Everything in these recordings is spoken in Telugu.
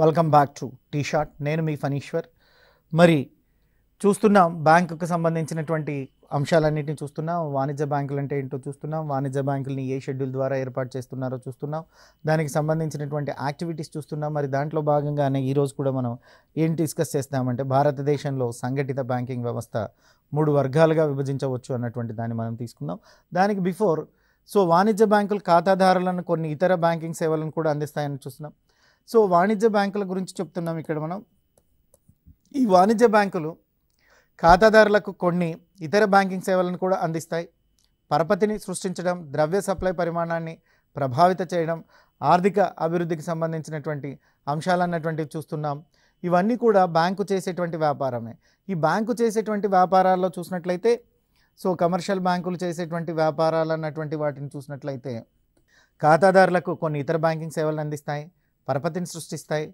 welcome back to T SAT నేను మీ ఫనీశ్వర్ మరి చూస్తున్నాం బ్యాంకుకు సంబంధించినటువంటి అంశాలన్నింటినీ చూస్తున్నాం వాణిజ్య బ్యాంకులు అంటే ఏంటో చూస్తున్నాం వాణిజ్య బ్యాంకుల్ని ఏ షెడ్యూల్ ద్వారా ఏర్పాటు చేస్తున్నారో చూస్తున్నాం దానికి సంబంధించినటువంటి యాక్టివిటీస్ చూస్తున్నాం మరి దాంట్లో భాగంగానే ఈరోజు కూడా మనం ఏం డిస్కస్ చేస్తామంటే భారతదేశంలో సంఘటిత బ్యాంకింగ్ వ్యవస్థ మూడు వర్గాలుగా విభజించవచ్చు అన్నటువంటి దాన్ని మనం తీసుకుందాం దానికి బిఫోర్ సో వాణిజ్య బ్యాంకులు ఖాతాదారులను కొన్ని ఇతర బ్యాంకింగ్ సేవలను కూడా అందిస్తాయని చూస్తున్నాం సో వాణిజ్య బ్యాంకుల గురించి చెప్తున్నాం ఇక్కడ మనం ఈ వాణిజ్య బ్యాంకులు ఖాతాదారులకు కొన్ని ఇతర బ్యాంకింగ్ సేవలను కూడా అందిస్తాయి పరపతిని సృష్టించడం ద్రవ్య సప్లై పరిమాణాన్ని ప్రభావిత చేయడం ఆర్థిక అభివృద్ధికి సంబంధించినటువంటి అంశాలన్నటువంటివి చూస్తున్నాం ఇవన్నీ కూడా బ్యాంకు చేసేటువంటి వ్యాపారమే ఈ బ్యాంకు చేసేటువంటి వ్యాపారాల్లో చూసినట్లయితే సో కమర్షియల్ బ్యాంకులు చేసేటువంటి వ్యాపారాలు అన్నటువంటి వాటిని చూసినట్లయితే ఖాతాదారులకు కొన్ని ఇతర బ్యాంకింగ్ సేవలను అందిస్తాయి పరపతిని సృష్టిస్తాయి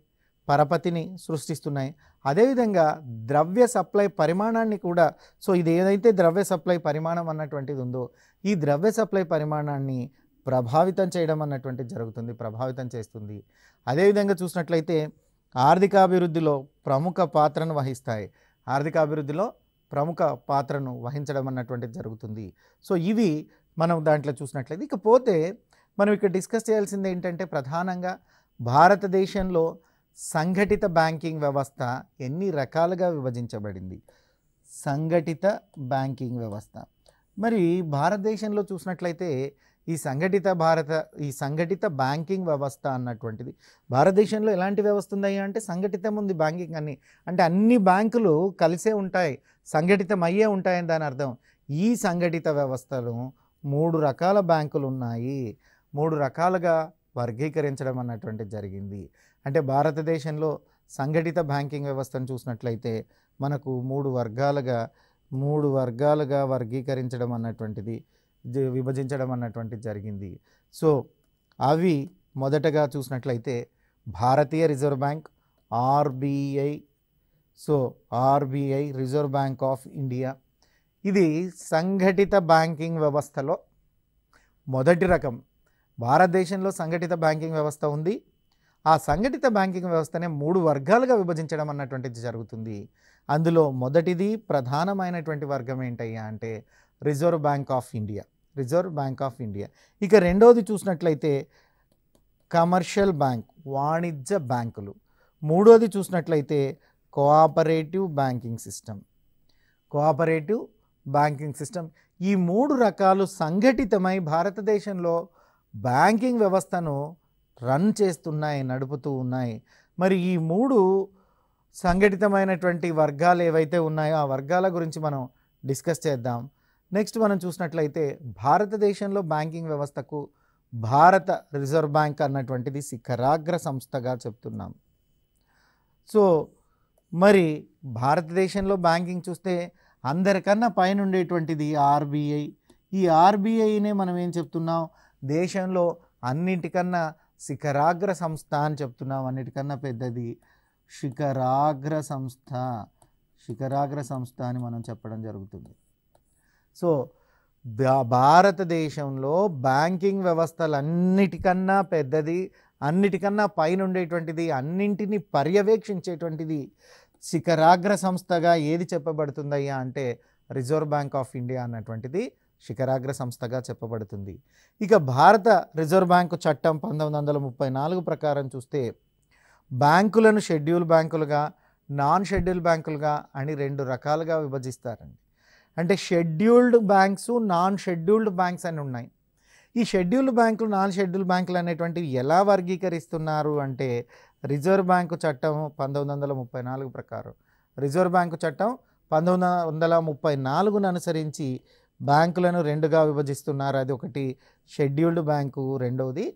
పరపతిని సృష్టిస్తున్నాయి అదేవిధంగా ద్రవ్య సప్లై పరిమాణాన్ని కూడా సో ఇది ఏదైతే ద్రవ్య సప్లై పరిమాణం అన్నటువంటిది ఉందో ఈ ద్రవ్య సప్లై పరిమాణాన్ని ప్రభావితం చేయడం అన్నటువంటిది జరుగుతుంది ప్రభావితం చేస్తుంది అదేవిధంగా చూసినట్లయితే ఆర్థికాభివృద్ధిలో ప్రముఖ పాత్రను వహిస్తాయి ఆర్థికాభివృద్ధిలో ప్రముఖ పాత్రను వహించడం అన్నటువంటిది జరుగుతుంది సో ఇవి మనం దాంట్లో చూసినట్లయితే ఇకపోతే మనం ఇక్కడ డిస్కస్ చేయాల్సింది ఏంటంటే ప్రధానంగా భారతదేశంలో సంఘటిత బ్యాంకింగ్ వ్యవస్థ ఎన్ని రకాలుగా విభజించబడింది సంఘటిత బ్యాంకింగ్ వ్యవస్థ మరి భారతదేశంలో చూసినట్లయితే ఈ సంఘటిత భారత ఈ సంఘటిత బ్యాంకింగ్ వ్యవస్థ అన్నటువంటిది భారతదేశంలో ఎలాంటి వ్యవస్థ ఉందయ్యా అంటే సంఘటితం ఉంది బ్యాంకింగ్ అన్ని అంటే అన్ని బ్యాంకులు కలిసే ఉంటాయి సంఘటితం అయ్యే ఉంటాయని దాని అర్థం ఈ సంఘటిత వ్యవస్థలు మూడు రకాల బ్యాంకులు ఉన్నాయి మూడు రకాలుగా వర్గీకరించడం అన్నటువంటి జరిగింది అంటే భారతదేశంలో సంఘటిత బ్యాంకింగ్ వ్యవస్థను చూసినట్లయితే మనకు మూడు వర్గాలుగా మూడు వర్గాలుగా వర్గీకరించడం అన్నటువంటిది విభజించడం అన్నటువంటిది జరిగింది సో అవి మొదటగా చూసినట్లయితే భారతీయ reserve bank RBI so RBI reserve bank of India ఇది సంఘటిత బ్యాంకింగ్ వ్యవస్థలో మొదటి రకం భారతదేశంలో సంఘటిత బ్యాంకింగ్ వ్యవస్థ ఉంది ఆ సంఘటిత బ్యాంకింగ్ వ్యవస్థనే మూడు వర్గాలుగా విభజించడం అన్నటువంటిది జరుగుతుంది అందులో మొదటిది ప్రధానమైనటువంటి వర్గం ఏంటయ్యా అంటే reserve bank of India reserve bank of India ఇక రెండవది చూసినట్లయితే కమర్షియల్ బ్యాంక్ వాణిజ్య బ్యాంకులు మూడోది చూసినట్లయితే cooperative banking system cooperative banking system ఈ మూడు రకాలు సంఘటితమై భారతదేశంలో బ్యాంకింగ్ వ్యవస్థను రన్ చేస్తున్నాయి నడుపుతూ ఉన్నాయి మరి ఈ మూడు సంఘటితమైనటువంటి వర్గాలు ఏవైతే ఉన్నాయో ఆ వర్గాల గురించి మనం డిస్కస్ చేద్దాం నెక్స్ట్ మనం చూసినట్లయితే భారతదేశంలో బ్యాంకింగ్ వ్యవస్థకు భారత రిజర్వ్ బ్యాంక్ అన్నటువంటిది శిఖరాగ్ర సంస్థగా చెప్తున్నాం సో మరి భారతదేశంలో బ్యాంకింగ్ చూస్తే అందరికన్నా పైన ఉండేటువంటిది ఆర్బీఐ ఈ ఆర్బీఐనే మనం ఏం చెప్తున్నాం దేశంలో అన్నిటికన్నా శిఖరాగ్ర సంస్థ అని చెప్తున్నాం అన్నిటికన్నా పెద్దది శిఖరాగ్ర సంస్థ శిఖరాగ్ర సంస్థ అని మనం చెప్పడం జరుగుతుంది సో భారతదేశంలో బ్యాంకింగ్ వ్యవస్థలన్నిటికన్నా పెద్దది అన్నిటికన్నా పైన ఉండేటువంటిది అన్నింటినీ పర్యవేక్షించేటువంటిది శిఖరాగ్ర సంస్థగా ఏది చెప్పబడుతుందయ్యా అంటే రిజర్వ్ బ్యాంక్ ఆఫ్ ఇండియా అన్నటువంటిది శిఖరాగ్ర సంస్థగా చెప్పబడుతుంది ఇక భారత రిజర్వ్ బ్యాంకు చట్టం పంతొమ్మిది వందల ముప్పై నాలుగు ప్రకారం చూస్తే బ్యాంకులను షెడ్యూల్ బ్యాంకులుగా నాన్ షెడ్యూల్ బ్యాంకులుగా అని రెండు రకాలుగా విభజిస్తారండి అంటే scheduled banks non scheduled banks అని ఉన్నాయి ఈ షెడ్యూల్డ్ బ్యాంకులు నాన్ షెడ్యూల్డ్ బ్యాంకులు అనేటువంటివి ఎలా వర్గీకరిస్తున్నారు అంటే రిజర్వ్ బ్యాంకు చట్టం పంతొమ్మిది వందల ముప్పై నాలుగు ప్రకారం రిజర్వ్ బ్యాంకు చట్టం పంతొమ్మిది వందల ముప్పై నాలుగును అనుసరించి బ్యాంకులను రెండుగా విభజిస్తున్నారు అది ఒకటి షెడ్యూల్డ్ బ్యాంకు రెండవది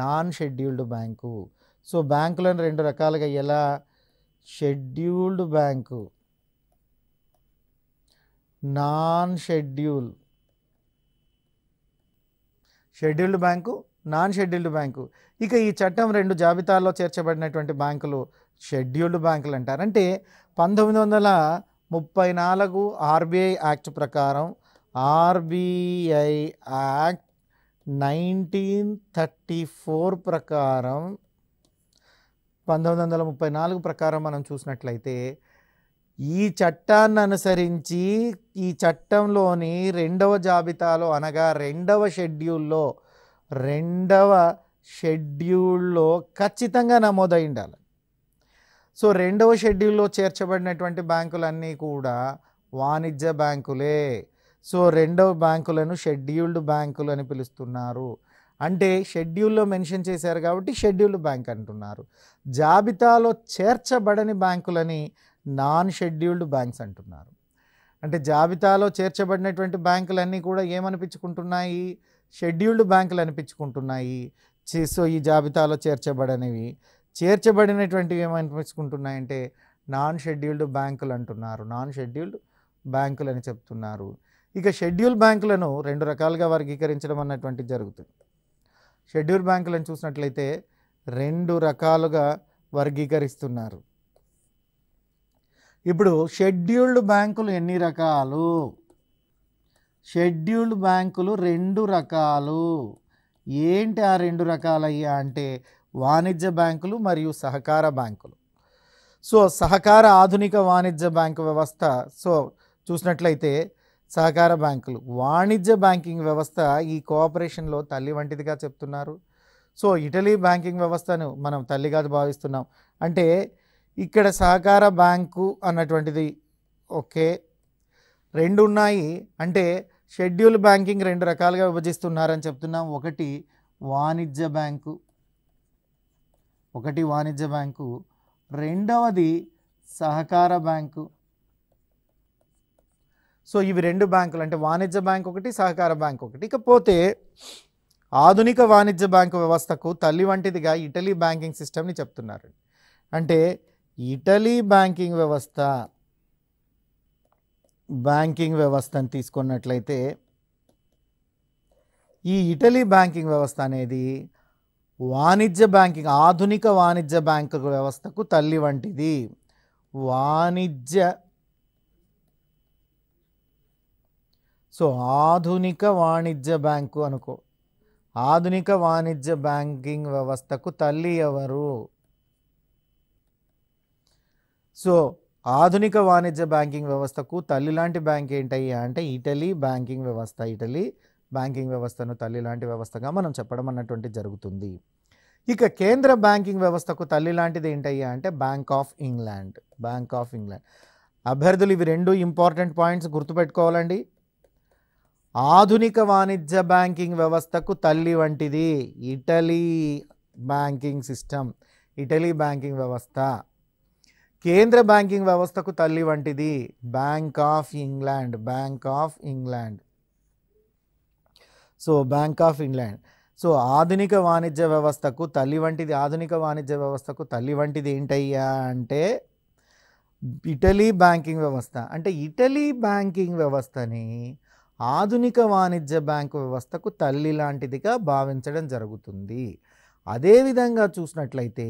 నాన్ షెడ్యూల్డ్ బ్యాంకు సో బ్యాంకులను రెండు రకాలుగా ఎలా scheduled bank non schedule scheduled bank non scheduled bank ఇక ఈ చట్టం రెండు జాబితాల్లో చేర్చబడినటువంటి బ్యాంకులు షెడ్యూల్డ్ బ్యాంకులు అంటారు అంటే పంతొమ్మిది వందల ముప్పై నాలుగు ఆర్బీఐ యాక్ట్ ప్రకారం RBI act nineteen thirty four ప్రకారం పంతొమ్మిది వందల ముప్పై నాలుగు ప్రకారం మనం చూసినట్లయితే ఈ చట్టాన్ని అనుసరించి ఈ చట్టంలోని రెండవ జాబితాలో అనగా రెండవ షెడ్యూల్లో రెండవ షెడ్యూల్లో ఖచ్చితంగా నమోదై ఉండాలి సో రెండవ షెడ్యూల్లో చేర్చబడినటువంటి బ్యాంకులన్నీ కూడా వాణిజ్య బ్యాంకులే సో రెండవ బ్యాంకులను షెడ్యూల్డ్ బ్యాంకులు అని పిలుస్తున్నారు అంటే షెడ్యూల్లో మెన్షన్ చేశారు కాబట్టి షెడ్యూల్డ్ బ్యాంక్ అంటున్నారు జాబితాలో చేర్చబడని బ్యాంకులని నాన్ షెడ్యూల్డ్ బ్యాంక్స్ అంటున్నారు అంటే జాబితాలో చేర్చబడినటువంటి బ్యాంకులన్నీ కూడా ఏమనిపించుకుంటున్నాయి షెడ్యూల్డ్ బ్యాంకులు అనిపించుకుంటున్నాయి సో ఈ జాబితాలో చేర్చబడనివి చేర్చబడినటువంటివి ఏమనిపించుకుంటున్నాయంటే నాన్ షెడ్యూల్డ్ బ్యాంకులు అంటున్నారు నాన్ షెడ్యూల్డ్ బ్యాంకులు అని చెప్తున్నారు ఇక షెడ్యూల్ బ్యాంకులను రెండు రకాలుగా వర్గీకరించడం అన్నటువంటిది జరుగుతుంది షెడ్యూల్ బ్యాంకులను చూసినట్లయితే రెండు రకాలుగా వర్గీకరిస్తున్నారు ఇప్పుడు షెడ్యూల్డ్ బ్యాంకులు ఎన్ని రకాలు షెడ్యూల్డ్ బ్యాంకులు రెండు రకాలు ఏంటి ఆ రెండు రకాలయ్యా అంటే వాణిజ్య బ్యాంకులు మరియు సహకార బ్యాంకులు సో సహకార ఆధునిక వాణిజ్య బ్యాంకు వ్యవస్థ సో చూసినట్లయితే సహకార బ్యాంకులు వాణిజ్య బ్యాంకింగ్ వ్యవస్థ ఈ కోఆపరేషన్లో తల్లి వంటిదిగా చెప్తున్నారు సో ఇటలీ బ్యాంకింగ్ వ్యవస్థను మనం తల్లిగా భావిస్తున్నాం అంటే ఇక్కడ సహకార బ్యాంకు అన్నటువంటిది ఓకే రెండు ఉన్నాయి అంటే షెడ్యూల్ బ్యాంకింగ్ రెండు రకాలుగా విభజిస్తున్నారని చెప్తున్నాం ఒకటి వాణిజ్య బ్యాంకు ఒకటి వాణిజ్య బ్యాంకు రెండవది సహకార బ్యాంకు సో ఇవి రెండు బ్యాంకులు అంటే వాణిజ్య బ్యాంక్ ఒకటి సహకార బ్యాంక్ ఒకటి ఇకపోతే ఆధునిక వాణిజ్య బ్యాంకు వ్యవస్థకు తల్లి వంటిదిగా ఇటలీ బ్యాంకింగ్ సిస్టమ్ని చెప్తున్నారు అంటే ఇటలీ బ్యాంకింగ్ వ్యవస్థ బ్యాంకింగ్ వ్యవస్థను తీసుకున్నట్లయితే ఈ ఇటలీ బ్యాంకింగ్ వ్యవస్థ అనేది వాణిజ్య బ్యాంకింగ్ ఆధునిక వాణిజ్య బ్యాంకు వ్యవస్థకు తల్లి వంటిది వాణిజ్య సో ఆధునిక వాణిజ్య బ్యాంకు అనుకో ఆధునిక వాణిజ్య బ్యాంకింగ్ వ్యవస్థకు తల్లి ఎవరు సో ఆధునిక వాణిజ్య బ్యాంకింగ్ వ్యవస్థకు తల్లి లాంటి బ్యాంక్ ఏంటయ్యా అంటే ఇటలీ బ్యాంకింగ్ వ్యవస్థ ఇటలీ బ్యాంకింగ్ వ్యవస్థను తల్లి లాంటి వ్యవస్థగా మనం చెప్పడం అన్నటువంటి జరుగుతుంది ఇక కేంద్ర బ్యాంకింగ్ వ్యవస్థకు తల్లి లాంటిది ఏంటయ్యా అంటే bank of England bank of England అభ్యర్థులు ఇవి రెండు ఇంపార్టెంట్ పాయింట్స్ గుర్తుపెట్టుకోవాలండి ఆధునిక వాణిజ్య బ్యాంకింగ్ వ్యవస్థకు తల్లి వంటిది Italy banking system Italy banking వ్యవస్థ కేంద్ర బ్యాంకింగ్ వ్యవస్థకు తల్లి వంటిది bank of England bank of England so bank of England so ఆధునిక వాణిజ్య వ్యవస్థకు తల్లి వంటిది ఆధునిక వాణిజ్య వ్యవస్థకు తల్లి వంటిది ఏంటయ్యా అంటే ఇటలీ బ్యాంకింగ్ వ్యవస్థ అంటే ఇటలీ బ్యాంకింగ్ వ్యవస్థని ఆధునిక వాణిజ్య బ్యాంకు వ్యవస్థకు తల్లి లాంటిదిగా భావించడం జరుగుతుంది అదేవిధంగా చూసినట్లయితే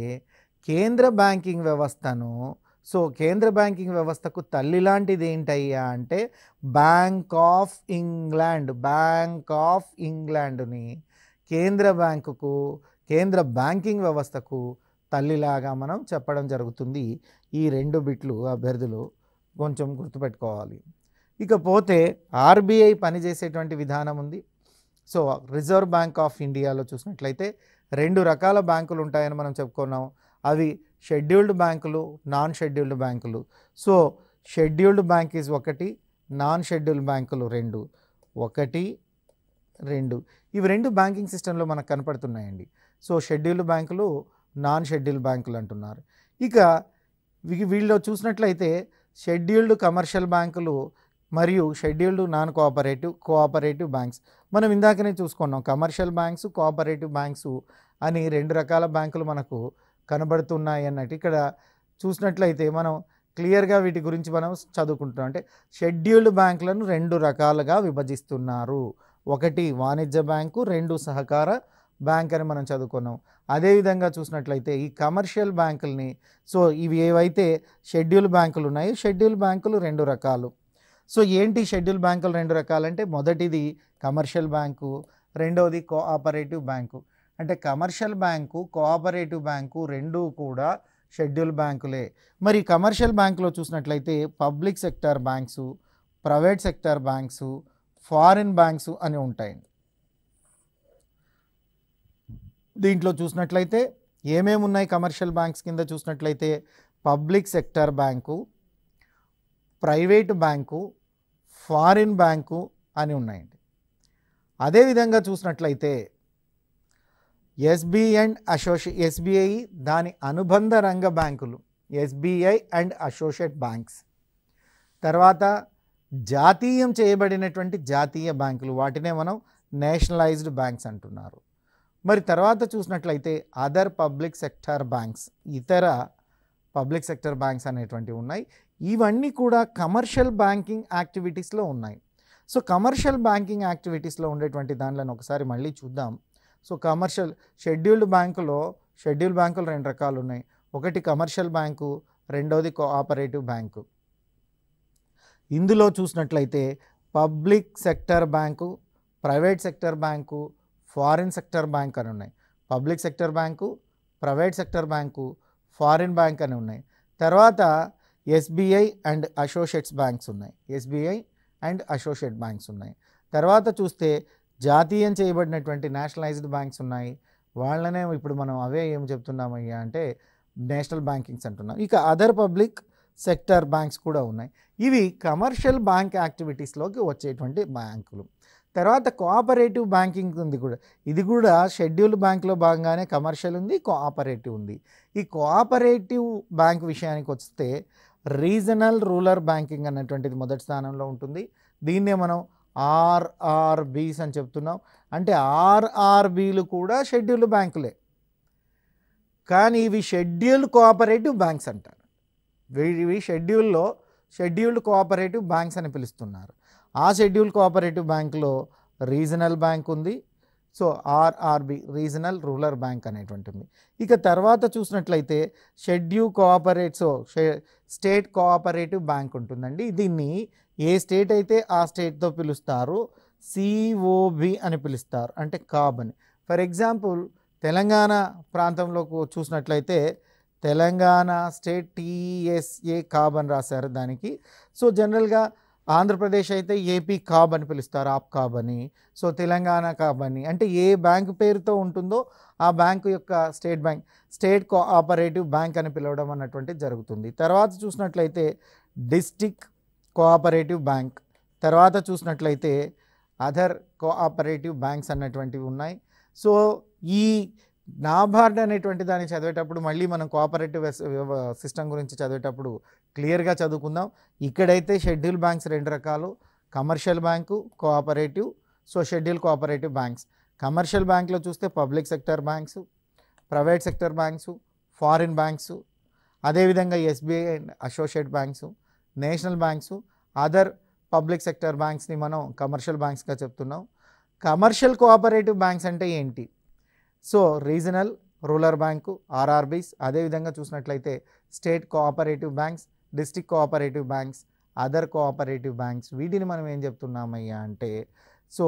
కేంద్ర బ్యాంకింగ్ వ్యవస్థను సో కేంద్ర బ్యాంకింగ్ వ్యవస్థకు తల్లి లాంటిది ఏంటయ్యా అంటే bank of England bank of ఇంగ్లాండ్ని కేంద్ర బ్యాంకుకు కేంద్ర బ్యాంకింగ్ వ్యవస్థకు తల్లిలాగా మనం చెప్పడం జరుగుతుంది ఈ రెండు బిట్లు అభ్యర్థులు కొంచెం గుర్తుపెట్టుకోవాలి ఇకపోతే ఆర్బీఐ పనిచేసేటువంటి విధానం ఉంది సో రిజర్వ్ బ్యాంక్ ఆఫ్ ఇండియాలో చూసినట్లయితే రెండు రకాల బ్యాంకులు ఉంటాయని మనం చెప్పుకున్నాం అవి షెడ్యూల్డ్ బ్యాంకులు నాన్ షెడ్యూల్డ్ బ్యాంకులు సో షెడ్యూల్డ్ బ్యాంక్ ఈజ్ ఒకటి నాన్ షెడ్యూల్డ్ బ్యాంకులు రెండు ఒకటి రెండు ఇవి రెండు బ్యాంకింగ్ సిస్టంలో మనకు కనపడుతున్నాయండి సో షెడ్యూల్డ్ బ్యాంకులు నాన్ షెడ్యూల్డ్ బ్యాంకులు అంటున్నారు ఇక వీళ్ళు చూసినట్లయితే షెడ్యూల్డ్ కమర్షియల్ బ్యాంకులు మరియు scheduled non cooperative cooperative banks మనం ఇందాకనే చూసుకున్నాం కమర్షియల్ బ్యాంక్స్ కోఆపరేటివ్ బ్యాంక్స్ అని రెండు రకాల బ్యాంకులు మనకు కనబడుతున్నాయి అన్నట్టు ఇక్కడ చూసినట్లయితే మనం క్లియర్గా వీటి గురించి మనం చదువుకుంటున్నాం అంటే షెడ్యూల్డ్ బ్యాంకులను రెండు రకాలుగా విభజిస్తున్నారు ఒకటి వాణిజ్య బ్యాంకు రెండు సహకార బ్యాంక్ అని మనం చదువుకున్నాం అదేవిధంగా చూసినట్లయితే ఈ కమర్షియల్ బ్యాంకుల్ని సో ఇవి ఏవైతే షెడ్యూల్ బ్యాంకులు ఉన్నాయో షెడ్యూల్ బ్యాంకులు రెండు రకాలు సో ఏంటి షెడ్యూల్ బ్యాంకులు రెండు రకాలంటే మొదటిది కమర్షియల్ బ్యాంకు రెండవది కోఆపరేటివ్ బ్యాంకు అంటే కమర్షియల్ బ్యాంకు కోఆపరేటివ్ బ్యాంకు రెండూ కూడా షెడ్యూల్ బ్యాంకులే మరి కమర్షియల్ బ్యాంకులో చూసినట్లయితే public sector banks private sector banks foreign banks అని ఉంటాయండి దీంట్లో చూసినట్లయితే ఏమేమి ఉన్నాయి కమర్షియల్ బ్యాంక్స్ కింద చూసినట్లయితే public sector bank private bank foreign bank అని ఉన్నాయండి అదేవిధంగా చూసినట్లయితే ఎస్బీఐ అండ్ అసోషి ఎస్బీఐ దాని అనుబంధ రంగ బ్యాంకులు ఎస్బీఐ అండ్ అసోషియేట్ బ్యాంక్స్ తర్వాత జాతీయం చేయబడినటువంటి జాతీయ బ్యాంకులు వాటినే మనం నేషనలైజ్డ్ బ్యాంక్స్ అంటున్నారు మరి తర్వాత చూసినట్లయితే అదర్ పబ్లిక్ సెక్టార్ బ్యాంక్స్ ఇతర పబ్లిక్ సెక్టర్ బ్యాంక్స్ అనేటువంటివి ఉన్నాయి ఇవన్నీ కూడా కమర్షియల్ బ్యాంకింగ్ యాక్టివిటీస్లో ఉన్నాయి సో కమర్షియల్ బ్యాంకింగ్ యాక్టివిటీస్లో ఉండేటువంటి దానిలను ఒకసారి మళ్ళీ చూద్దాం సో కమర్షియల్ షెడ్యూల్డ్ బ్యాంకులో షెడ్యూల్డ్ బ్యాంకులు రెండు రకాలు ఉన్నాయి ఒకటి కమర్షియల్ బ్యాంకు రెండవది కోఆపరేటివ్ బ్యాంకు ఇందులో చూసినట్లయితే public sector bank private sector bank foreign sector bank అని ఉన్నాయి public sector bank private sector bank foreign bank అని ఉన్నాయి తర్వాత ఎస్బీఐ అండ్ అసోషియేట్స్ బ్యాంక్స్ ఉన్నాయి ఎస్బీఐ అండ్ అసోషియేట్ బ్యాంక్స్ ఉన్నాయి తర్వాత చూస్తే జాతీయం చేయబడినటువంటి నేషనలైజ్డ్ బ్యాంక్స్ ఉన్నాయి వాళ్ళనే ఇప్పుడు మనం అవే ఏం చెప్తున్నామయ్యా అంటే నేషనల్ బ్యాంకింగ్స్ అంటున్నాం ఇక అదర్ పబ్లిక్ సెక్టర్ బ్యాంక్స్ కూడా ఉన్నాయి ఇవి కమర్షియల్ బ్యాంక్ యాక్టివిటీస్లోకి వచ్చేటువంటి బ్యాంకులు తర్వాత కోఆపరేటివ్ బ్యాంకింగ్ ఉంది కూడా ఇది కూడా షెడ్యూల్ బ్యాంక్లో భాగంగానే కమర్షియల్ ఉంది కోఆపరేటివ్ ఉంది ఈ కోఆపరేటివ్ బ్యాంక్ విషయానికి వస్తే రీజనల్ రూరల్ బ్యాంకింగ్ అన్నటువంటిది మొదటి స్థానంలో ఉంటుంది దీన్నే మనం ఆర్ఆర్బీస్ అని చెప్తున్నాం అంటే ఆర్ఆర్బీలు కూడా షెడ్యూల్డ్ బ్యాంకులే కానీ ఇవి షెడ్యూల్డ్ కోఆపరేటివ్ బ్యాంక్స్ అంటారు ఇవి షెడ్యూల్లో షెడ్యూల్డ్ కోఆపరేటివ్ బ్యాంక్స్ అని పిలుస్తున్నారు ఆ షెడ్యూల్ కోఆపరేటివ్ బ్యాంకులో రీజనల్ బ్యాంక్ ఉంది so RRB regional rural bank అనేటువంటిది ఇక తర్వాత చూసినట్లయితే schedule cooperate so state cooperative bank ఉంటుందండి దీన్ని ఏ స్టేట్ అయితే ఆ స్టేట్తో పిలుస్తారు సిఓబి అని పిలుస్తారు అంటే కాబ్ అని ఫర్ ఎగ్జాంపుల్ తెలంగాణ ప్రాంతంలో చూసినట్లయితే తెలంగాణ స్టేట్ టీఎస్ఏ కాబ్ అని రాశారు దానికి సో జనరల్గా ఆంధ్రప్రదేశ్ అయితే ఏపీ కాబ్ అని పిలుస్తారు ఆప్ కాబ్ అని సో తెలంగాణ కాబ్ అని అంటే ఏ బ్యాంక్ పేరుతో ఉంటుందో ఆ బ్యాంకు యొక్క state bank state cooperative bank అని పిలవడం అన్నటువంటి జరుగుతుంది తర్వాత చూసినట్లయితే డిస్టిక్ కోఆపరేటివ్ బ్యాంక్ తర్వాత చూసినట్లయితే అదర్ కోఆపరేటివ్ బ్యాంక్స్ అన్నటువంటివి ఉన్నాయి సో ఈ నాబార్డ్ అనేటువంటి దాన్ని చదివేటప్పుడు మళ్ళీ మనం కోఆపరేటివ్ సిస్టమ్ గురించి చదివేటప్పుడు క్లియర్గా చదువుకుందాం ఇక్కడైతే షెడ్యూల్ బ్యాంక్స్ రెండు రకాలు commercial bank cooperative so schedule cooperative banks commercial బ్యాంక్లో చూస్తే public sector banks private sector banks foreign banks అదేవిధంగా SBI and associate banks national banks other public sector బ్యాంక్స్ని మనం కమర్షియల్ బ్యాంక్స్గా చెప్తున్నాం కమర్షియల్ కోఆపరేటివ్ బ్యాంక్స్ అంటే ఏంటి so regional rural bank RRBs అదేవిధంగా చూసినట్లయితే state cooperative banks district cooperative banks other cooperative banks వీటిని మనం ఏం చెప్తున్నామయ్యా అంటే సో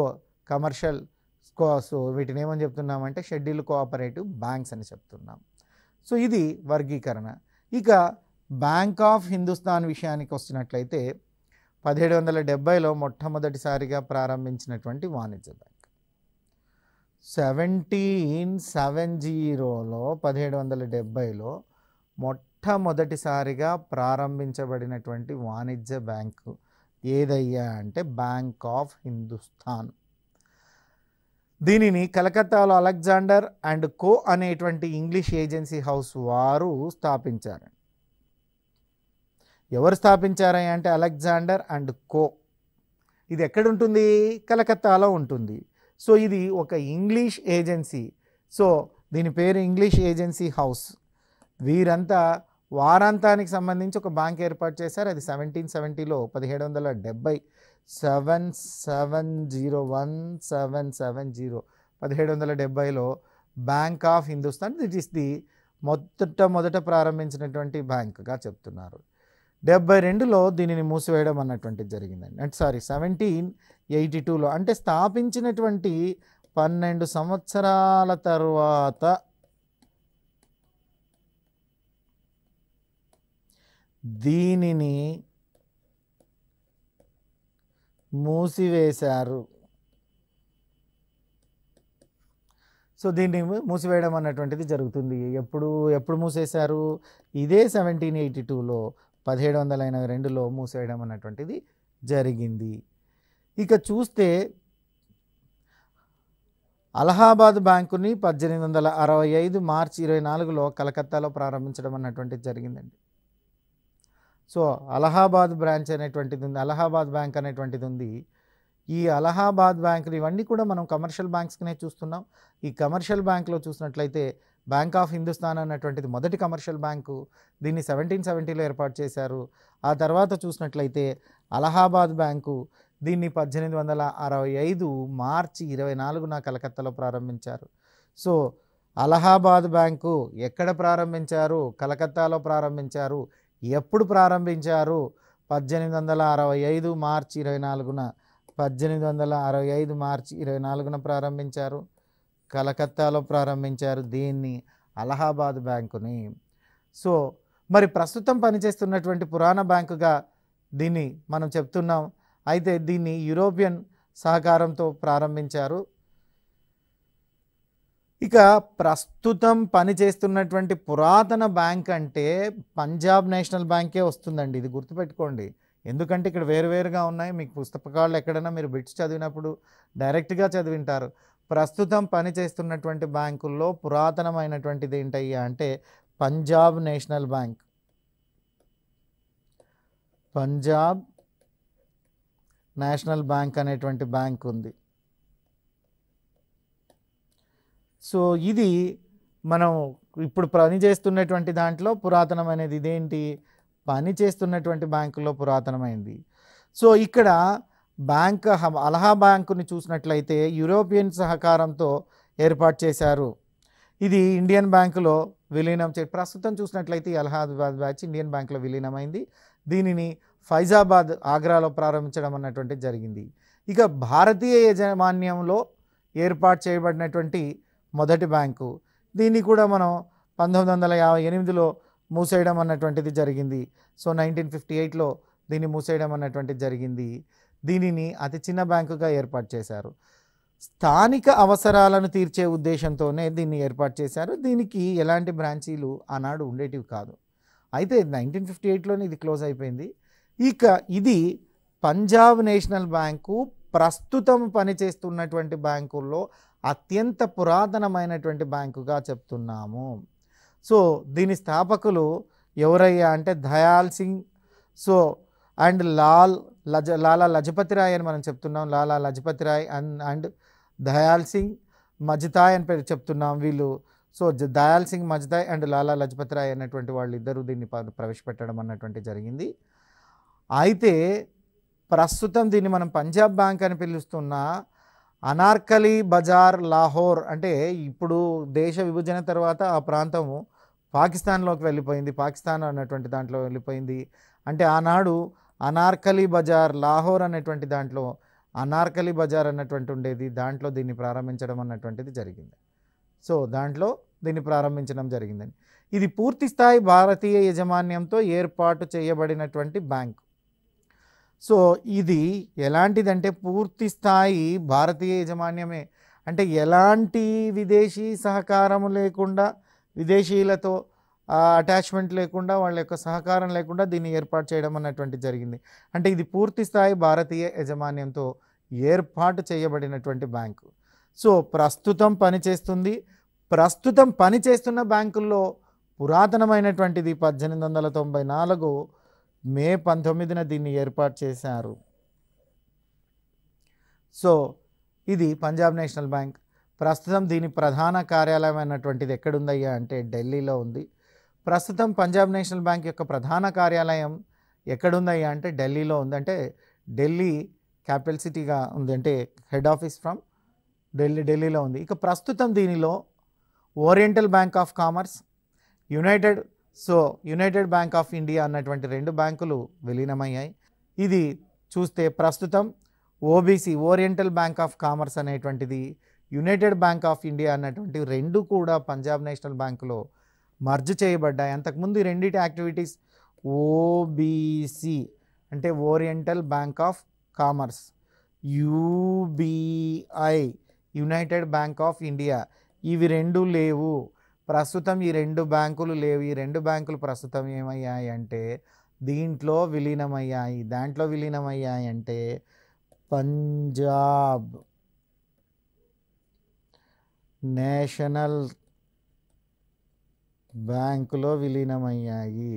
కమర్షియల్ సో వీటిని ఏమని చెప్తున్నామంటే షెడ్యూల్ కోఆపరేటివ్ బ్యాంక్స్ అని చెప్తున్నాం సో ఇది వర్గీకరణ ఇక బ్యాంక్ ఆఫ్ హిందుస్థాన్ విషయానికి వచ్చినట్లయితే పదిహేడు వందల డెబ్బైలో మొట్టమొదటిసారిగా ప్రారంభించినటువంటి వాణిజ్య బ్యాంక్ సెవెంటీన్ సెవెన్ జీరోలో పదిహేడు వందల డెబ్బైలో మొట్ట మొట్టమొదటిసారిగా ప్రారంభించబడినటువంటి వాణిజ్య బ్యాంకు ఏదయ్యా అంటే బ్యాంక్ ఆఫ్ హిందుస్థాన్ దీనిని కలకత్తాలో అలెగ్జాండర్ అండ్ కో అనేటువంటి ఇంగ్లీష్ ఏజెన్సీ హౌస్ వారు స్థాపించారు ఎవరు స్థాపించారని అంటే అలెగ్జాండర్ అండ్ కో ఇది ఎక్కడుంటుంది కలకత్తాలో ఉంటుంది సో ఇది ఒక ఇంగ్లీష్ ఏజెన్సీ సో దీని పేరు ఇంగ్లీష్ ఏజెన్సీ హౌస్ వీరంతా వారాంతానికి సంబంధించి ఒక బ్యాంక్ ఏర్పాటు చేశారు అది సెవెంటీన్ సెవెంటీలో పదిహేడు వందల డెబ్బై seven seven zero one seven seven zero పదిహేడు వందల డెబ్బైలో bank of Hindustan this is the మొదట మొదట ప్రారంభించినటువంటి బ్యాంక్గా చెప్తున్నారు డెబ్బై రెండులో దీనిని మూసివేయడం అన్నటువంటిది జరిగిందండి అంటే సారీ సెవెంటీన్ ఎయిటీ టూలో అంటే స్థాపించినటువంటి పన్నెండు సంవత్సరాల తర్వాత దీనిని మూసివేశారు సో దీన్ని మూసివేయడం అన్నటువంటిది జరుగుతుంది ఎప్పుడు ఎప్పుడు మూసేశారు ఇదే సెవెంటీన్ ఎయిటీ టూలో పదిహేడు వందల ఎనభై రెండులో మూసేయడం అన్నటువంటిది జరిగింది ఇక చూస్తే అలహాబాద్ బ్యాంకుని పద్దెనిమిది వందల అరవై ఐదు మార్చి ఇరవై నాలుగులో కలకత్తాలో ప్రారంభించడం అన్నటువంటిది జరిగిందండి సో అలహాబాద్ బ్రాంచ్ అనేటువంటిది ఉంది అలహాబాద్ బ్యాంక్ అనేటువంటిది ఉంది ఈ అలహాబాద్ బ్యాంకులు ఇవన్నీ కూడా మనం కమర్షియల్ బ్యాంక్స్కినే చూస్తున్నాం ఈ కమర్షియల్ బ్యాంక్లో చూసినట్లయితే బ్యాంక్ ఆఫ్ హిందుస్థాన్ అనేటువంటిది మొదటి కమర్షియల్ బ్యాంకు దీన్ని సెవెంటీన్ సెవెంటీలో ఏర్పాటు చేశారు ఆ తర్వాత చూసినట్లయితే అలహాబాద్ బ్యాంకు దీన్ని పద్దెనిమిది వందల అరవై ఐదు మార్చి ఇరవై నాలుగున కలకత్తాలో ప్రారంభించారు సో అలహాబాద్ బ్యాంకు ఎక్కడ ప్రారంభించారు కలకత్తాలో ప్రారంభించారు ఎప్పుడు ప్రారంభించారు పద్దెనిమిది వందల అరవై ఐదు మార్చి ఇరవై నాలుగున పద్దెనిమిది వందల అరవై ఐదు మార్చి ఇరవై నాలుగున ప్రారంభించారు కలకత్తాలో ప్రారంభించారు దీన్ని అలహాబాద్ బ్యాంకుని సో మరి ప్రస్తుతం పనిచేస్తున్నటువంటి పురాణ బ్యాంకుగా దీన్ని మనం చెప్తున్నాం అయితే దీన్ని యూరోపియన్ సహకారంతో ప్రారంభించారు ఇక ప్రస్తుతం పనిచేస్తున్నటువంటి పురాతన బ్యాంక్ అంటే పంజాబ్ నేషనల్ బ్యాంకే వస్తుందండి ఇది గుర్తుపెట్టుకోండి ఎందుకంటే ఇక్కడ వేరువేరుగా ఉన్నాయి మీకు పుస్తకాలు ఎక్కడైనా మీరు బిట్స్ చదివినప్పుడు డైరెక్ట్గా చదివింటారు ప్రస్తుతం పనిచేస్తున్నటువంటి బ్యాంకుల్లో పురాతనమైనటువంటిది ఏంటయ్యా అంటే Punjab national bank Punjab national bank అనేటువంటి బ్యాంక్ ఉంది సో ఇది మనం ఇప్పుడు పని చేస్తున్నటువంటి దాంట్లో పురాతనమైనది ఇదేంటి పని చేస్తున్నటువంటి బ్యాంకులో పురాతనమైంది సో ఇక్కడ బ్యాంక్ అలహా బ్యాంకుని చూసినట్లయితే యూరోపియన్ సహకారంతో ఏర్పాటు చేశారు ఇది ఇండియన్ బ్యాంకులో విలీనం చే ప్రస్తుతం చూసినట్లయితే అలహాబాద్ బ్యాచ్ ఇండియన్ బ్యాంకులో విలీనమైంది దీనిని ఫైజాబాద్ ఆగ్రాలో ప్రారంభించడం అన్నటువంటి జరిగింది ఇక భారతీయ యాజమాన్యంలో ఏర్పాటు చేయబడినటువంటి మొదటి బ్యాంకు దీన్ని కూడా మనం పంతొమ్మిది వందల యాభై ఎనిమిదిలో మూసేయడం అన్నటువంటిది జరిగింది సో నైన్టీన్ ఫిఫ్టీ ఎయిట్లో దీన్ని మూసేయడం అన్నటువంటిది జరిగింది దీనిని అతి చిన్న బ్యాంకుగా ఏర్పాటు చేశారు స్థానిక అవసరాలను తీర్చే ఉద్దేశంతోనే దీన్ని ఏర్పాటు చేశారు దీనికి ఎలాంటి బ్రాంచీలు ఆనాడు ఉండేటివి కాదు అయితే నైన్టీన్ ఫిఫ్టీ ఎయిట్లోనే ఇది క్లోజ్ అయిపోయింది ఇక ఇది పంజాబ్ నేషనల్ బ్యాంకు ప్రస్తుతం పనిచేస్తున్నటువంటి బ్యాంకుల్లో అత్యంత పురాతనమైనటువంటి బ్యాంకుగా చెప్తున్నాము సో దీని స్థాపకులు ఎవరయ్యా అంటే దయాల్ సింగ్ సో అండ్ లాల్ లజ లాలా లజపతి రాయ్ అని మనం చెప్తున్నాం లాలా లజపతి రాయ్ అండ్ అండ్ దయాల్ సింగ్ మజ్తాయ్ అని పేరు చెప్తున్నాం వీళ్ళు సో దయాల్ సింగ్ మజ్తాయ్ అండ్ లాలా లజపతి రాయ్ అనేటువంటి వాళ్ళు ఇద్దరు దీన్ని ప్రవేశపెట్టడం అన్నటువంటి జరిగింది అయితే ప్రస్తుతం దీన్ని మనం పంజాబ్ బ్యాంక్ అని పిలుస్తున్నా అనార్కలి బజార్ లాహోర్ అంటే ఇప్పుడు దేశ విభజన తర్వాత ఆ ప్రాంతము పాకిస్తాన్లోకి వెళ్ళిపోయింది పాకిస్తాన్ అన్నటువంటి దాంట్లో వెళ్ళిపోయింది అంటే ఆనాడు అనార్కలి బజార్ లాహోర్ అనేటువంటి దాంట్లో అనార్కలి బజార్ అన్నటువంటి ఉండేది దాంట్లో దీన్ని ప్రారంభించడం అన్నటువంటిది జరిగింది సో దాంట్లో దీన్ని ప్రారంభించడం జరిగిందని ఇది పూర్తి స్థాయి భారతీయ యజమాన్యంతో ఏర్పాటు చేయబడినటువంటి బ్యాంకు సో ఇది ఎలాంటిదంటే పూర్తి స్థాయి భారతీయ యజమాన్యమే అంటే ఎలాంటి విదేశీ సహకారం లేకుండా విదేశీయులతో అటాచ్మెంట్ లేకుండా వాళ్ళ యొక్క సహకారం లేకుండా దీన్ని ఏర్పాటు చేయడం అన్నటువంటి జరిగింది అంటే ఇది పూర్తి స్థాయి భారతీయ యజమాన్యంతో ఏర్పాటు చేయబడినటువంటి బ్యాంకు సో ప్రస్తుతం పనిచేస్తుంది ప్రస్తుతం పనిచేస్తున్న బ్యాంకుల్లో పురాతనమైనటువంటిది పద్దెనిమిది వందల తొంభై నాలుగు మే పంతొమ్మిదిన దీన్ని ఏర్పాటు చేశారు సో ఇది పంజాబ్ నేషనల్ బ్యాంక్ ప్రస్తుతం దీని ప్రధాన కార్యాలయం అయినటువంటిది ఎక్కడుందయ్యా అంటే ఢిల్లీలో ఉంది ప్రస్తుతం పంజాబ్ నేషనల్ బ్యాంక్ యొక్క ప్రధాన కార్యాలయం ఎక్కడుందయ్యా అంటే ఢిల్లీలో ఉంది అంటే ఢిల్లీ క్యాపిటల్ సిటీగా ఉంది అంటే హెడ్ ఆఫీస్ ఫ్రమ్ ఢిల్లీ ఢిల్లీలో ఉంది ఇక ప్రస్తుతం దీనిలో oriental bank of commerce united so united bank of India అన్నటువంటి రెండు బ్యాంకులు విలీనమయ్యాయి ఇది చూస్తే ప్రస్తుతం OBC oriental bank of commerce అనేటువంటిది యునైటెడ్ బ్యాంక్ ఆఫ్ ఇండియా అన్నటువంటి రెండు కూడా పంజాబ్ నేషనల్ బ్యాంకులో మర్జ్ చేయబడ్డాయి అంతకుముందు ఈ రెండింటి యాక్టివిటీస్ ఓబీసీ అంటే oriental bank of commerce UBI united bank of India ఇవి రెండు లేవు ప్రస్తుతం ఈ రెండు బ్యాంకులు లేవు ఈ రెండు బ్యాంకులు ప్రస్తుతం ఏమయ్యాయి అంటే దీంట్లో విలీనమయ్యాయి దాంట్లో విలీనమయ్యాయి అంటే పంజాబ్ నేషనల్ బ్యాంకులో విలీనమయ్యాయి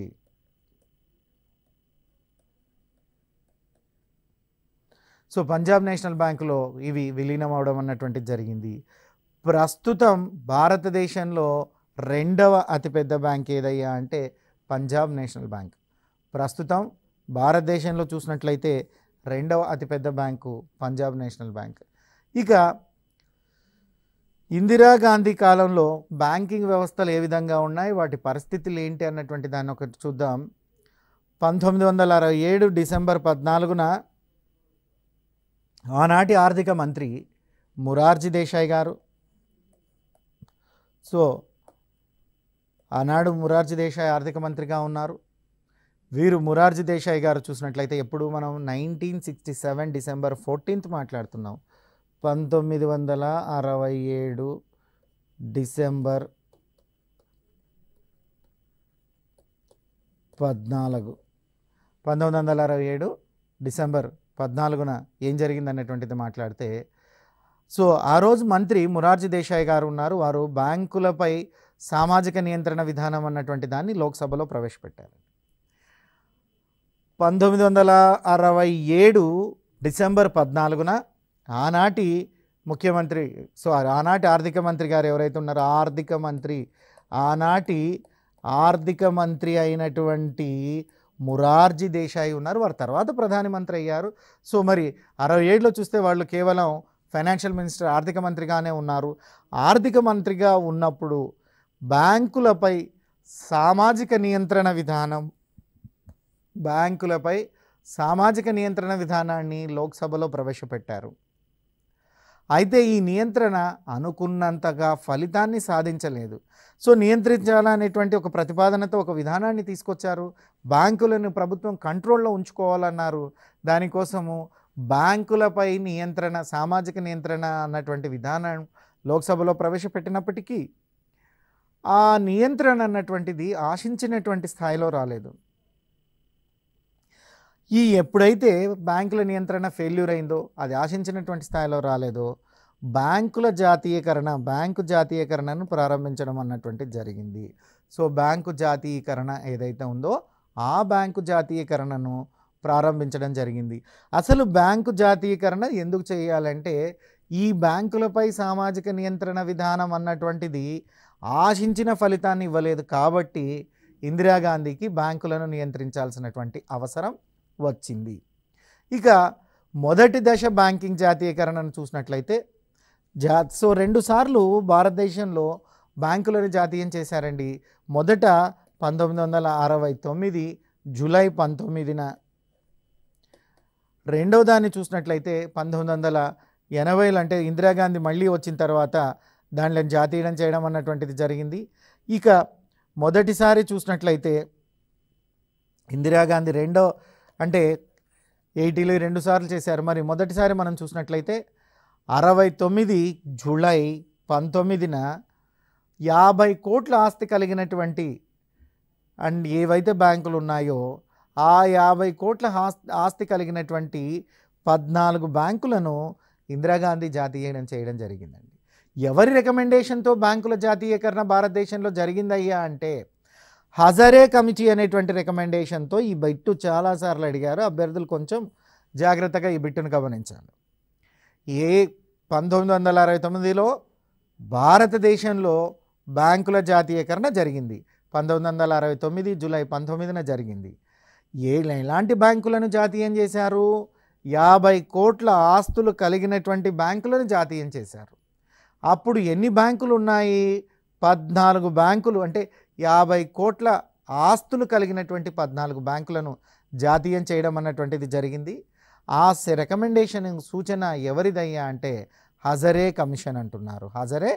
సో పంజాబ్ నేషనల్ బ్యాంకులో ఇవి విలీనం అవడం అన్నటువంటిది జరిగింది ప్రస్తుతం భారతదేశంలో రెండవ అతిపెద్ద బ్యాంక్ ఏదయ్యా అంటే పంజాబ్ నేషనల్ బ్యాంక్ ప్రస్తుతం భారతదేశంలో చూసినట్లయితే రెండవ అతిపెద్ద బ్యాంకు పంజాబ్ నేషనల్ బ్యాంక్ ఇక ఇందిరాగాంధీ కాలంలో బ్యాంకింగ్ వ్యవస్థలు ఏ విధంగా ఉన్నాయి వాటి పరిస్థితులు ఏంటి అన్నటువంటి దాన్ని ఒకటి చూద్దాం పంతొమ్మిది వందల అరవై ఏడు డిసెంబర్ పద్నాలుగున ఆనాటి ఆర్థిక మంత్రి మురార్జీ దేశాయ్ గారు సో ఆనాడు మురార్జీ దేశాయ్ ఆర్థిక మంత్రిగా ఉన్నారు వీరు మురార్జీ దేశాయ్ గారు చూసినట్లయితే ఎప్పుడు మనం nineteen sixty seven December fourteenth మాట్లాడుతున్నాం పంతొమ్మిది వందల అరవై ఏడు డిసెంబర్ పద్నాలుగు పంతొమ్మిది వందల అరవై ఏడు డిసెంబర్ పద్నాలుగున ఏం జరిగింది అనేటువంటిది మాట్లాడితే సో ఆ రోజు మంత్రి మురార్జీ దేశాయ్ గారు ఉన్నారు వారు బ్యాంకులపై సామాజిక నియంత్రణ విధానం అన్నటువంటి దాన్ని లోక్సభలో ప్రవేశపెట్టారు పంతొమ్మిది వందల అరవై ఏడు డిసెంబర్ పద్నాలుగున ఆనాటి ముఖ్యమంత్రి సో ఆనాటి ఆర్థిక మంత్రి గారు ఎవరైతే ఉన్నారో ఆర్థిక మంత్రి ఆనాటి ఆర్థిక మంత్రి అయినటువంటి మురార్జీ దేశాయి ఉన్నారు వారు తర్వాత ప్రధానమంత్రి అయ్యారు సో మరి అరవై ఏడులో చూస్తే వాళ్ళు కేవలం ఫైనాన్షియల్ మినిస్టర్ ఆర్థిక మంత్రిగానే ఉన్నారు ఆర్థిక మంత్రిగా ఉన్నప్పుడు బ్యాంకులపై సామాజిక నియంత్రణ విధానం బ్యాంకులపై సామాజిక నియంత్రణ విధానాన్ని లోక్సభలో ప్రవేశపెట్టారు అయితే ఈ నియంత్రణ అనుకున్నంతగా ఫలితాన్ని సాధించలేదు సో నియంత్రించాలనేటువంటి ఒక ప్రతిపాదనతో ఒక విధానాన్ని తీసుకొచ్చారు బ్యాంకులను ప్రభుత్వం కంట్రోల్లో ఉంచుకోవాలన్నారు దానికోసము బ్యాంకులపై నియంత్రణ సామాజిక నియంత్రణ అన్నటువంటి విధానం లోక్సభలో ప్రవేశపెట్టినప్పటికీ ఆ నియంత్రణ అన్నటువంటిది ఆశించినటువంటి స్థాయిలో రాలేదు ఈ ఎప్పుడైతే బ్యాంకుల నియంత్రణ ఫెయిల్యూర్ అయిందో అది ఆశించినటువంటి స్థాయిలో రాలేదో బ్యాంకుల జాతీయకరణ బ్యాంకు జాతీయకరణను ప్రారంభించడం అన్నటువంటిది జరిగింది సో బ్యాంకు జాతీయకరణ ఏదైతే ఉందో ఆ బ్యాంకు జాతీయకరణను ప్రారంభించడం జరిగింది అసలు బ్యాంకు జాతీయకరణ ఎందుకు చేయాలంటే ఈ బ్యాంకులపై సామాజిక నియంత్రణ విధానం అన్నటువంటిది ఆశించిన ఫలితాన్ని ఇవ్వలేదు కాబట్టి ఇందిరాగాంధీకి బ్యాంకులను నియంత్రించాల్సినటువంటి అవసరం వచ్చింది ఇక మొదటి దశ బ్యాంకింగ్ జాతీయకరణను చూసినట్లయితే జా సో రెండుసార్లు భారతదేశంలో బ్యాంకులను జాతీయం చేశారండి మొదట పంతొమ్మిది వందల అరవై తొమ్మిది జూలై పంతొమ్మిదిన రెండవ దాన్ని చూసినట్లయితే పంతొమ్మిది వందల ఎనభైలు అంటే ఇందిరాగాంధీ మళ్ళీ వచ్చిన తర్వాత దానిని జాతీయం చేయడం అన్నటువంటిది జరిగింది ఇక మొదటిసారి చూసినట్లయితే ఇందిరాగాంధీ రెండో అంటే ఎయిటీలో రెండు సార్లు చేశారు మరి మొదటిసారి మనం చూసినట్లయితే అరవై తొమ్మిది జూలై పంతొమ్మిదిన యాభై కోట్ల ఆస్తి కలిగినటువంటి అండ్ ఏవైతే బ్యాంకులు ఉన్నాయో ఆ యాభై కోట్ల ఆస్తి కలిగినటువంటి పద్నాలుగు బ్యాంకులను ఇందిరాగాంధీ జాతీయం చేయడం జరిగిందండి ఎవరి రికమెండేషన్తో బ్యాంకుల జాతీయకరణ భారతదేశంలో జరిగిందయ్యా అంటే హజరే కమిటీ అనేటువంటి రికమెండేషన్తో ఈ బిట్టు చాలాసార్లు అడిగారు అభ్యర్థులు కొంచెం జాగ్రత్తగా ఈ బిట్టును గమనించాలి ఏ పంతొమ్మిది వందల అరవై తొమ్మిదిలో భారతదేశంలో బ్యాంకుల జాతీయకరణ జరిగింది పంతొమ్మిది వందల అరవై తొమ్మిది జూలై పంతొమ్మిదిన జరిగింది ఏ ఎలాంటి బ్యాంకులను జాతీయం చేశారు యాభై కోట్ల ఆస్తులు కలిగినటువంటి బ్యాంకులను జాతీయం చేశారు అప్పుడు ఎన్ని బ్యాంకులు ఉన్నాయి పద్నాలుగు బ్యాంకులు అంటే యాభై కోట్ల ఆస్తులు కలిగినటువంటి పద్నాలుగు బ్యాంకులను జాతీయం చేయడం అన్నటువంటిది జరిగింది ఆ రికమెండేషన్ సూచన ఎవరిదయ్యా అంటే హజరే కమిషన్ అంటున్నారు హజరే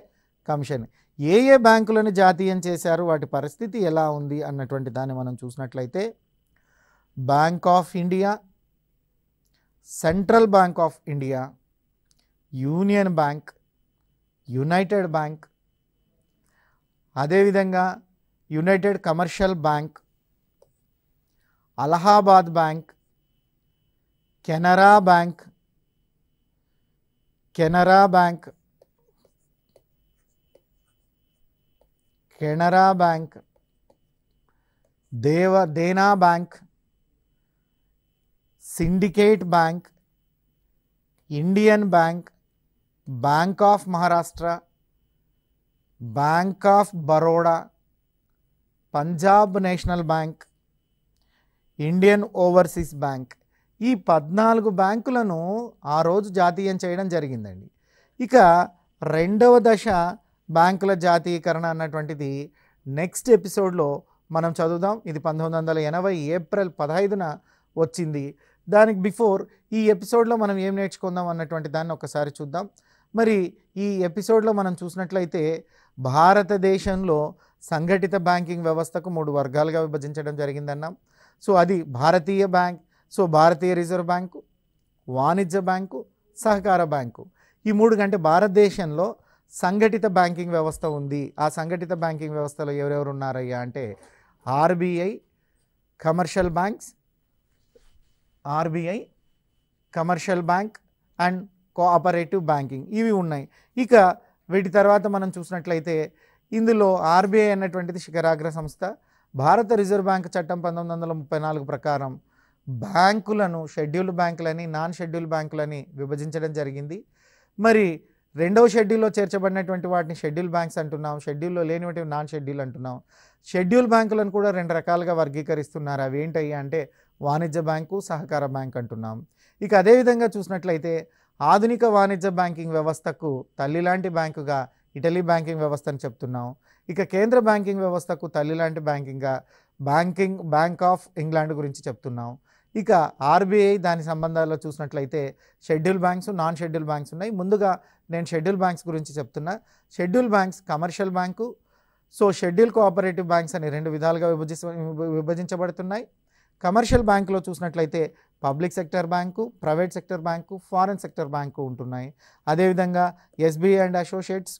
కమిషన్ ఏ ఏ బ్యాంకులను జాతీయం చేశారు వాటి పరిస్థితి ఎలా ఉంది అన్నటువంటి దాన్ని మనం చూసినట్లయితే bank of India central bank of India union bank united bank అదేవిధంగా united commercial bank Allahabad bank Canara bank Canara bank Canara bank దేవ Dena bank syndicate bank Indian bank bank of Maharashtra bank of Baroda Punjab national bank Indian overseas bank ఈ పద్నాలుగు బ్యాంకులను ఆ రోజు జాతీయం చేయడం జరిగిందండి ఇక రెండవ దశ బ్యాంకుల జాతీయకరణ అన్నటువంటిది నెక్స్ట్ ఎపిసోడ్లో మనం చదువుదాం ఇది పంతొమ్మిది వందల ఎనభై ఏప్రిల్ పదహైదున వచ్చింది దానికి బిఫోర్ ఈ ఎపిసోడ్లో మనం ఏం నేర్చుకుందాం అన్నటువంటి దాన్ని ఒకసారి చూద్దాం మరి ఈ ఎపిసోడ్లో మనం చూసినట్లయితే భారతదేశంలో సంఘటిత బ్యాంకింగ్ వ్యవస్థకు మూడు వర్గాలుగా విభజించడం జరిగిందన్నాం సో అది భారతీయ బ్యాంక్ సో భారతీయ రిజర్వ్ బ్యాంకు వాణిజ్య బ్యాంకు సహకార బ్యాంకు ఈ మూడు కంటే భారతదేశంలో సంఘటిత బ్యాంకింగ్ వ్యవస్థ ఉంది ఆ సంఘటిత బ్యాంకింగ్ వ్యవస్థలో ఎవరెవరు ఉన్నారయ్యా అంటే RBI commercial banks RBI commercial bank and cooperative banking ఇవి ఉన్నాయి ఇక వీటి తర్వాత మనం చూసినట్లయితే ఇందులో ఆర్బీఐ అన్నటువంటిది శిఖరాగ్ర సంస్థ భారత రిజర్వ్ బ్యాంక్ చట్టం పంతొమ్మిది వందల ముప్పై నాలుగు ప్రకారం బ్యాంకులను షెడ్యూల్డ్ బ్యాంకులని నాన్ షెడ్యూల్డ్ బ్యాంకులని విభజించడం జరిగింది మరి రెండవ షెడ్యూల్లో చేర్చబడినటువంటి వాటిని షెడ్యూల్ బ్యాంక్స్ అంటున్నాం షెడ్యూల్లో లేనివంటివి నాన్ షెడ్యూల్ అంటున్నాం షెడ్యూల్ బ్యాంకులను కూడా రెండు రకాలుగా వర్గీకరిస్తున్నారు అవి ఏంటయ్యా అంటే వాణిజ్య బ్యాంకు సహకార బ్యాంక్ అంటున్నాం ఇక అదేవిధంగా చూసినట్లయితే ఆధునిక వాణిజ్య బ్యాంకింగ్ వ్యవస్థకు తల్లిలాంటి బ్యాంకుగా ఇటలీ బ్యాంకింగ్ వ్యవస్థను చెప్తున్నాం ఇక కేంద్ర బ్యాంకింగ్ వ్యవస్థకు తల్లిలాంటి బ్యాంకింగ్గా బ్యాంకింగ్ బ్యాంక్ ఆఫ్ ఇంగ్లాండ్ గురించి చెప్తున్నాం ఇక ఆర్బీఐ దాని సంబంధాల్లో చూసినట్లయితే schedule banks non schedule banks ఉన్నాయి ముందుగా నేను షెడ్యూల్ బ్యాంక్స్ గురించి చెప్తున్నా schedule banks commercial bank so schedule cooperative banks అని రెండు విధాలుగా విభజి విభజించబడుతున్నాయి కమర్షియల్ బ్యాంకులో చూసినట్లయితే public sector bank private sector bank foreign sector bank ఉంటున్నాయి అదేవిధంగా SBI and associates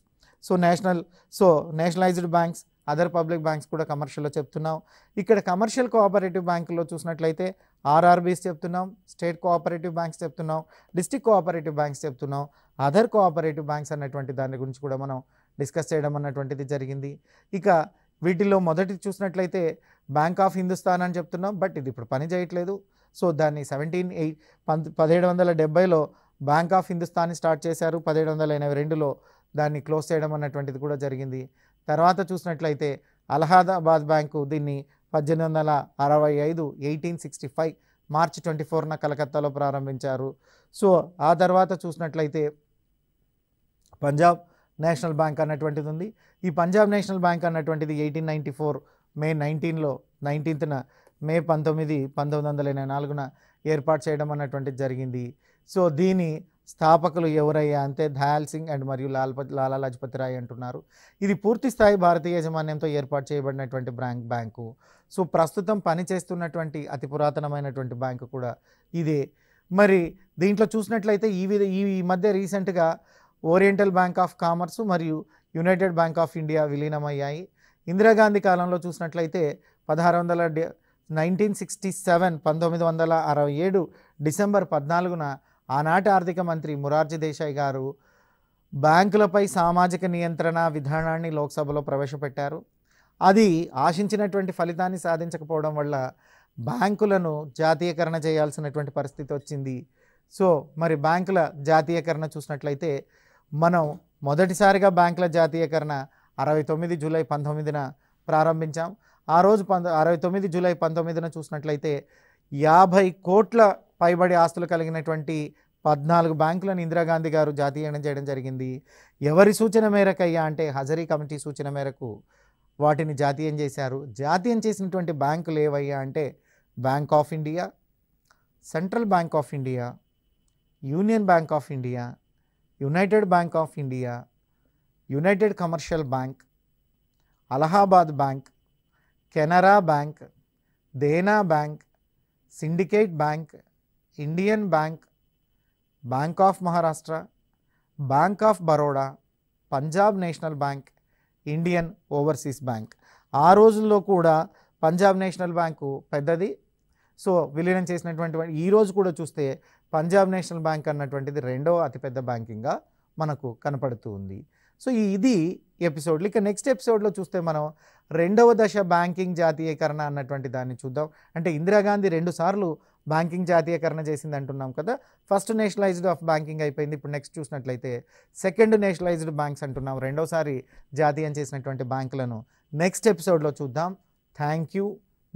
so national so nationalized banks other public banks కూడా కమర్షియల్లో చెప్తున్నాం ఇక్కడ కమర్షియల్ కోఆపరేటివ్ బ్యాంకులో చూసినట్లయితే ఆర్ఆర్బీస్ చెప్తున్నాం స్టేట్ కోఆపరేటివ్ బ్యాంక్స్ చెప్తున్నాం డిస్టిక్ కోఆపరేటివ్ బ్యాంక్స్ చెప్తున్నాం అదర్ కోఆపరేటివ్ బ్యాంక్స్ అన్నటువంటి దాని గురించి కూడా మనం డిస్కస్ చేయడం అన్నటువంటిది జరిగింది ఇక వీటిలో మొదటి చూసినట్లయితే బ్యాంక్ ఆఫ్ హిందుస్థాన్ అని చెప్తున్నాం బట్ ఇది ఇప్పుడు పని చేయట్లేదు సో దాన్ని సెవెంటీన్ ఎయిట్ పంత్ పదిహేడు వందల డెబ్బైలో బ్యాంక్ ఆఫ్ హిందుస్థాన్ని స్టార్ట్ చేశారు పదిహేడు వందల ఎనభై రెండులో దాన్ని క్లోజ్ చేయడం అన్నటువంటిది కూడా జరిగింది తర్వాత చూసినట్లయితే అలహాదాబాద్ బ్యాంకు దీన్ని పద్దెనిమిది వందల అరవై ఐదు eighteen sixty five March twenty ఫోర్న కలకత్తాలో ప్రారంభించారు సో ఆ తర్వాత చూసినట్లయితే పంజాబ్ నేషనల్ బ్యాంక్ అన్నటువంటిది ఉంది ఈ పంజాబ్ నేషనల్ బ్యాంక్ అన్నటువంటిది ఎయిటీన్ నైంటీ ఫోర్ మే నైన్టీన్లో నైన్టీన్త్న మే పంతొమ్మిది పంతొమ్మిది వందల ఎనభై నాలుగున ఏర్పాటు చేయడం అన్నటువంటిది జరిగింది సో దీని స్థాపకులు ఎవరయ్యా అంటే దయాల్ సింగ్ అండ్ మరియు లాల్పతి లాలా లజపతి రాయ్ అంటున్నారు ఇది పూర్తి స్థాయి భారతీయ యాజమాన్యంతో ఏర్పాటు చేయబడినటువంటి బ్యాంక్ బ్యాంకు సో ప్రస్తుతం పనిచేస్తున్నటువంటి అతి పురాతనమైనటువంటి బ్యాంకు కూడా ఇదే మరి దీంట్లో చూసినట్లయితే ఈ విధ ఈ మధ్య రీసెంట్గా ఓరియంటల్ బ్యాంక్ ఆఫ్ కామర్స్ మరియు United bank of India విలీనమయ్యాయి Indira Gandhi కాలంలో చూసినట్లయితే పదహారు వందల నైన్టీన్ సిక్స్టీ సెవెన్ పంతొమ్మిది వందల అరవై ఏడు డిసెంబర్ పద్నాలుగున ఆనాటి ఆర్థిక మంత్రి మురార్జీ దేశాయ్ గారు బ్యాంకులపై సామాజిక నియంత్రణ విధానాన్ని లోక్సభలో ప్రవేశపెట్టారు అది ఆశించినటువంటి ఫలితాన్ని సాధించకపోవడం వల్ల బ్యాంకులను జాతీయకరణ చేయాల్సినటువంటి పరిస్థితి వచ్చింది సో మరి బ్యాంకుల జాతీయకరణ చూసినట్లయితే మనం మొదటిసారిగా బ్యాంకుల జాతీయకరణ అరవై తొమ్మిది జూలై పంతొమ్మిదిన ప్రారంభించాం ఆ రోజు పంద అరవై తొమ్మిది జూలై పంతొమ్మిదిన చూసినట్లయితే యాభై కోట్ల పైబడి ఆస్తులు కలిగినటువంటి పద్నాలుగు బ్యాంకులను ఇందిరాగాంధీ గారు జాతీయం చేయడం జరిగింది ఎవరి సూచన మేరకు అయ్యా అంటే హజరీ కమిటీ సూచన మేరకు వాటిని జాతీయం చేశారు జాతీయం చేసినటువంటి బ్యాంకులు ఏవయ్యా అంటే bank of India central bank of India union bank of India united bank of India united commercial bank Allahabad bank Canara bank Dena bank syndicate bank Indian bank bank of Maharashtra bank of Baroda Punjab national bank Indian overseas bank ఆ రోజుల్లో కూడా పంజాబ్ నేషనల్ బ్యాంకు పెద్దది సో విలీనం చేసినటువంటి ఈ రోజు కూడా చూస్తే పంజాబ్ నేషనల్ బ్యాంక్ అన్నటువంటిది రెండవ అతిపెద్ద బ్యాంకింగ్గా మనకు కనపడుతూ ఉంది సో ఇది ఎపిసోడ్లు ఇక నెక్స్ట్ ఎపిసోడ్లో చూస్తే మనం రెండవ దశ బ్యాంకింగ్ జాతీయకరణ అన్నటువంటి దాన్ని చూద్దాం అంటే ఇందిరాగాంధీ రెండుసార్లు బ్యాంకింగ్ జాతీయకరణ చేసింది అంటున్నాం కదా ఫస్ట్ నేషనలైజ్డ్ ఆఫ్ బ్యాంకింగ్ అయిపోయింది ఇప్పుడు నెక్స్ట్ చూసినట్లయితే సెకండ్ నేషనలైజ్డ్ బ్యాంక్స్ అంటున్నాం రెండోసారి జాతీయం చేసినటువంటి బ్యాంకులను నెక్స్ట్ ఎపిసోడ్లో చూద్దాం థ్యాంక్ యూ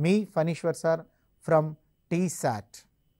మీ Phaneeshwar sir from T short